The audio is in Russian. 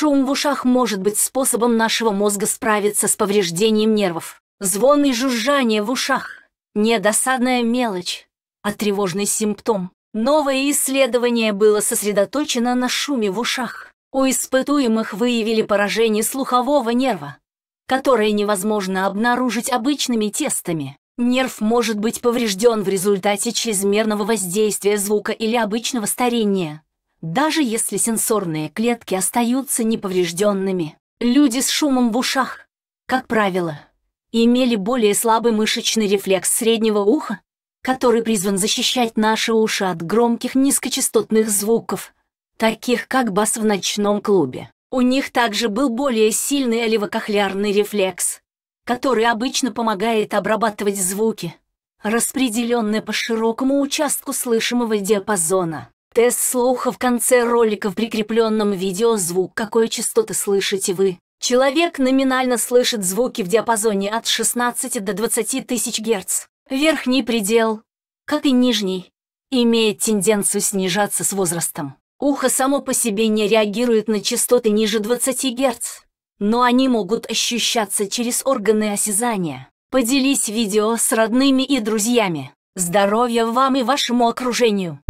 Шум в ушах может быть способом нашего мозга справиться с повреждением нервов. Звон и жужжание в ушах. Не досадная мелочь, а тревожный симптом. Новое исследование было сосредоточено на шуме в ушах. У испытуемых выявили поражение слухового нерва, которое невозможно обнаружить обычными тестами. Нерв может быть поврежден в результате чрезмерного воздействия звука или обычного старения даже если сенсорные клетки остаются неповрежденными. Люди с шумом в ушах, как правило, имели более слабый мышечный рефлекс среднего уха, который призван защищать наши уши от громких низкочастотных звуков, таких как бас в ночном клубе. У них также был более сильный левокохлярный рефлекс, который обычно помогает обрабатывать звуки, распределенные по широкому участку слышимого диапазона. Тест слуха в конце ролика в прикрепленном видео звук, какой частоты слышите вы. Человек номинально слышит звуки в диапазоне от 16 до 20 тысяч Герц. Верхний предел, как и нижний, имеет тенденцию снижаться с возрастом. Ухо само по себе не реагирует на частоты ниже 20 Герц, но они могут ощущаться через органы осязания. Поделись видео с родными и друзьями. Здоровья вам и вашему окружению!